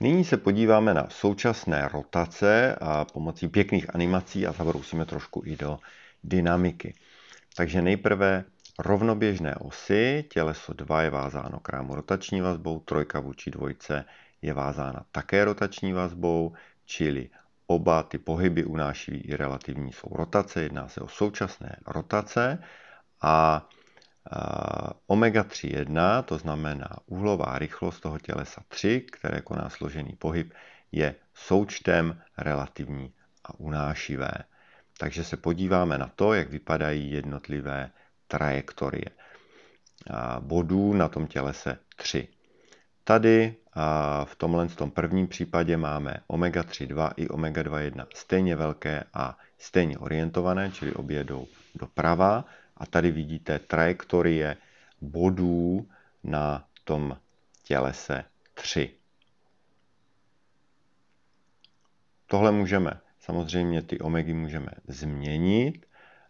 Nyní se podíváme na současné rotace a pomocí pěkných animací a zabrousíme trošku i do dynamiky. Takže nejprve rovnoběžné osy, těleso 2 je vázáno krámu rotační vazbou, trojka vůči dvojce je vázána také rotační vazbou, čili oba ty pohyby unáší i relativní jsou rotace, jedná se o současné rotace a Eh, omega 3,1, to znamená úhlová rychlost toho tělesa 3, které koná složený pohyb, je součtem relativní a unášivé. Takže se podíváme na to, jak vypadají jednotlivé trajektorie eh, bodů na tom tělese 3. Tady a eh, v tomhle v tom prvním případě máme omega 3,2 i omega 2,1 stejně velké a stejně orientované, čili obě jdou doprava. A tady vidíte trajektorie bodů na tom tělese 3. Tohle můžeme, samozřejmě ty omegy můžeme změnit.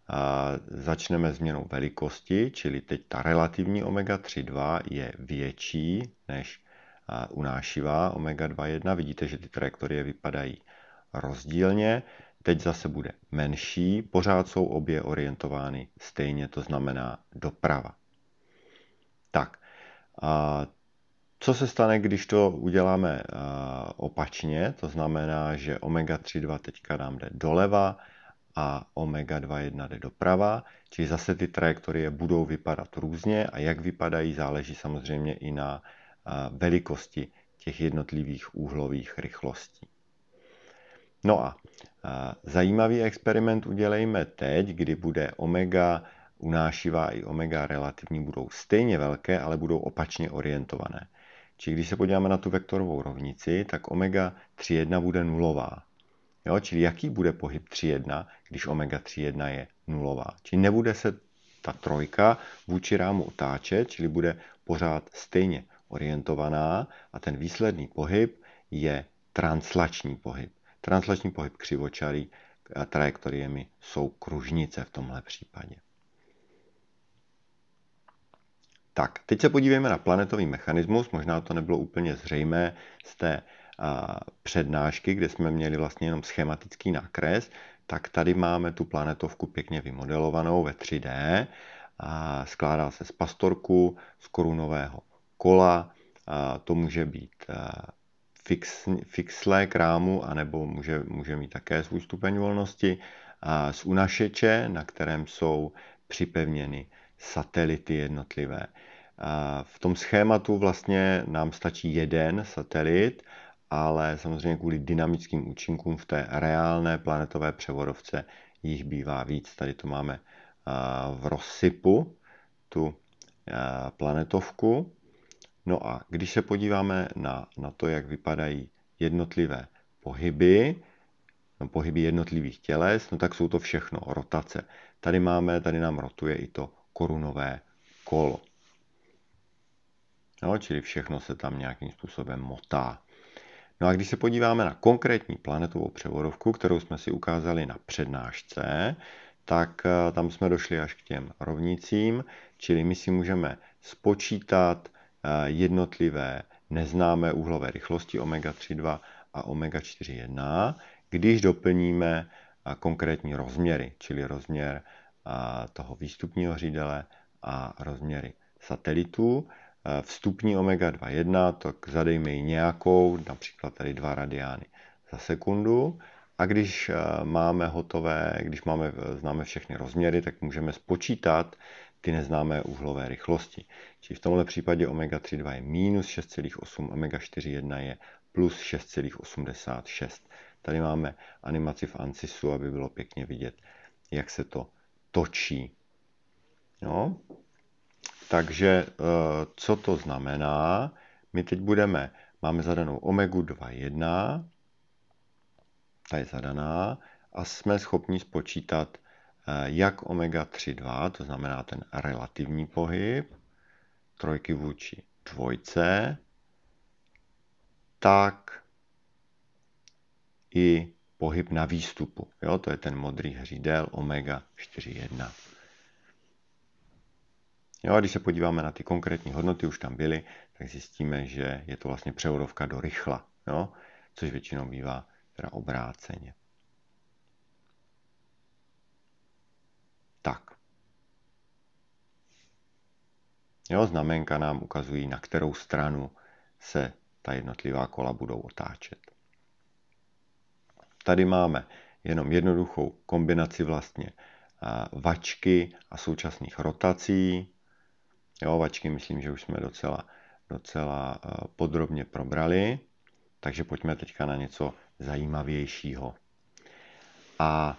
A začneme změnou velikosti, čili teď ta relativní omega 3,2 je větší než unášivá omega 2,1. Vidíte, že ty trajektorie vypadají rozdílně. Teď zase bude menší, pořád jsou obě orientovány stejně, to znamená doprava. Tak, a co se stane, když to uděláme opačně, to znamená, že omega 3,2 teďka nám jde doleva a omega 2,1 jde doprava, čili zase ty trajektorie budou vypadat různě a jak vypadají záleží samozřejmě i na velikosti těch jednotlivých úhlových rychlostí. No a Zajímavý experiment udělejme teď, kdy bude omega unášivá i omega relativní budou stejně velké, ale budou opačně orientované. Či když se podíváme na tu vektorovou rovnici, tak omega 3,1 bude nulová. Jo? Čili jaký bude pohyb 3,1, když omega 3,1 je nulová. Či nebude se ta trojka vůči rámu otáčet, čili bude pořád stejně orientovaná a ten výsledný pohyb je translační pohyb. Translační pohyb křivočarý a trajektoriemi jsou kružnice v tomhle případě. Tak, teď se podívejme na planetový mechanismus. Možná to nebylo úplně zřejmé z té a, přednášky, kde jsme měli vlastně jenom schematický nákres, tak tady máme tu planetovku pěkně vymodelovanou ve 3D. A skládá se z pastorku, z korunového kola, a to může být fix, fixlé krámu, anebo může, může mít také svůj stupeň volnosti, a z unašeče, na kterém jsou připevněny satelity jednotlivé. A v tom schématu vlastně nám stačí jeden satelit, ale samozřejmě kvůli dynamickým účinkům v té reálné planetové převodovce jich bývá víc. Tady to máme v rozsypu, tu planetovku, No a když se podíváme na, na to, jak vypadají jednotlivé pohyby, no pohyby jednotlivých těles, no tak jsou to všechno rotace. Tady máme, tady nám rotuje i to korunové kolo. No, čili všechno se tam nějakým způsobem motá. No a když se podíváme na konkrétní planetovou převodovku, kterou jsme si ukázali na přednášce, tak eh, tam jsme došli až k těm rovnicím, čili my si můžeme spočítat Eh, jednotlivé neznámé úhlové rychlosti omega-3,2 a omega-4,1, když doplníme eh, konkrétní rozměry, čili rozměr eh, toho výstupního řídele a rozměry satelitů. Vstupní omega-2,1, tak zadejme ji nějakou, například tady 2 radiány za sekundu. A když máme hotové, když máme, známe všechny rozměry, tak můžeme spočítat ty neznámé úhlové rychlosti. Či v tomto případě omega 3,2 je minus 6,8, omega 4,1 je plus 6,86. Tady máme animaci v ANSYSu, aby bylo pěkně vidět, jak se to točí. No. Takže eh, co to znamená? My teď budeme, máme zadanou omegu 2,1, ta je zadaná, a jsme schopni spočítat Eh, jak omega-3,2, to znamená ten relativní pohyb, trojky vůči dvojce, tak i pohyb na výstupu. Jo, to je ten modrý hřídel omega 4,1. Jo, a když se podíváme na ty konkrétní hodnoty, už tam byly, tak zjistíme, že je to vlastně převodovka do rychla, jo, což většinou bývá teda obráceně. tak. Jo, znamenka nám ukazují, na kterou stranu se ta jednotlivá kola budou otáčet. Tady máme jenom jednoduchou kombinaci vlastně vačky a současných rotací. Jo, vačky myslím, že už jsme docela, docela podrobně probrali, takže pojďme teďka na něco zajímavějšího. A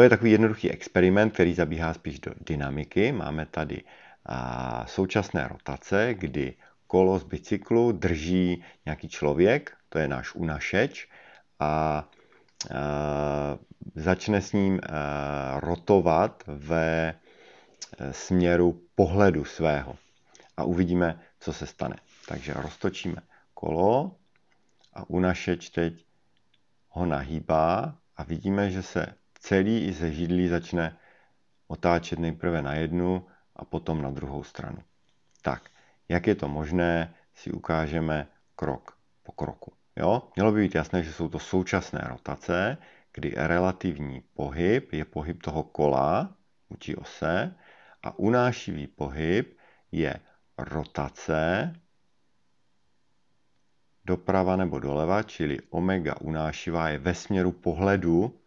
to je takový jednoduchý experiment, který zabíhá spíš do dynamiky. Máme tady a, současné rotace, kdy kolo z bicyklu drží nějaký člověk, to je náš unašeč, a začne s ním rotovat ve e, směru pohledu svého. A uvidíme, co se stane. Takže roztočíme kolo a unašeč teď ho nahýbá a vidíme, že se celý i ze židlí začne otáčet nejprve na jednu a potom na druhou stranu. Tak, jak je to možné, si ukážeme krok po kroku. Jo? Mělo by být jasné, že jsou to současné rotace, kdy relativní pohyb je pohyb toho kola učí ose a unášivý pohyb je rotace doprava nebo doleva, čili omega unášivá je ve směru pohledu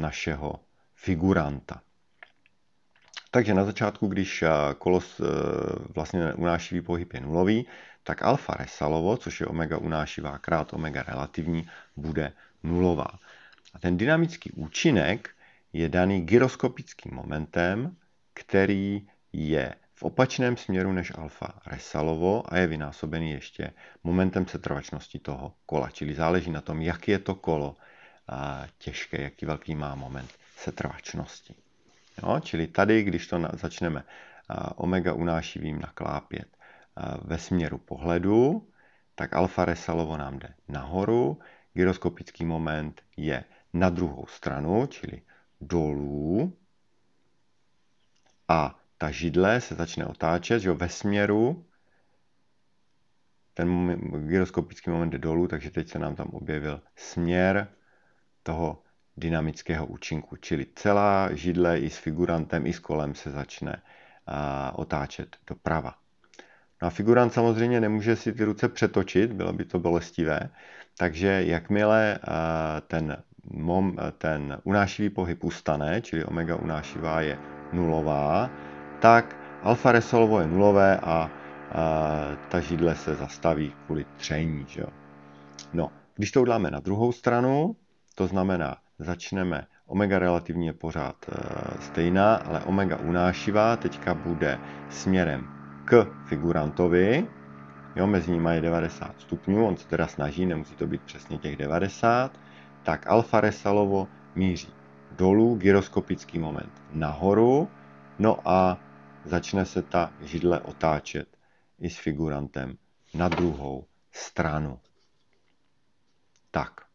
našeho figuranta. Takže na začátku, když eh, kolos eh, vlastně unášivý pohyb je nulový, tak alfa Resalovo, což je omega unášivá krát omega relativní, bude nulová. A ten dynamický účinek je daný gyroskopickým momentem, který je v opačném směru než alfa Resalovo a je vynásobený ještě momentem setrvačnosti toho kola. Čili záleží na tom, jak je to kolo těžké, jaký velký má moment setrvačnosti. No, Čili tady, když to začneme, omega unáší vím naklápět ve směru pohledu, tak alfa resalovo nám jde nahoru, gyroskopický moment je na druhou stranu, čili dolů, a ta židle se začne otáčet že jo, ve směru, ten gyroskopický moment jde dolů, takže teď se nám tam objevil směr toho dynamického účinku. Čili celá židle i s figurantem, i s kolem se začne otáčet doprava. No a figurant samozřejmě nemůže si ty ruce přetočit, bylo by to bolestivé, takže jakmile ten, mom, ten unášivý pohyb ustane, čili omega unášivá je nulová, tak alfa resolvo je nulové a, a ta židle se zastaví kvůli tření. Že jo? No, když to uděláme na druhou stranu, to znamená, začneme omega relativně pořád eh, stejná, ale omega unášivá teďka bude směrem k figurantovi, jo, mezi nimi je 90 stupňů, on se teda snaží, nemusí to být přesně těch 90, tak alfa Resalovo míří dolů, gyroskopický moment nahoru, no a začne se ta židle otáčet i s figurantem na druhou stranu. Tak.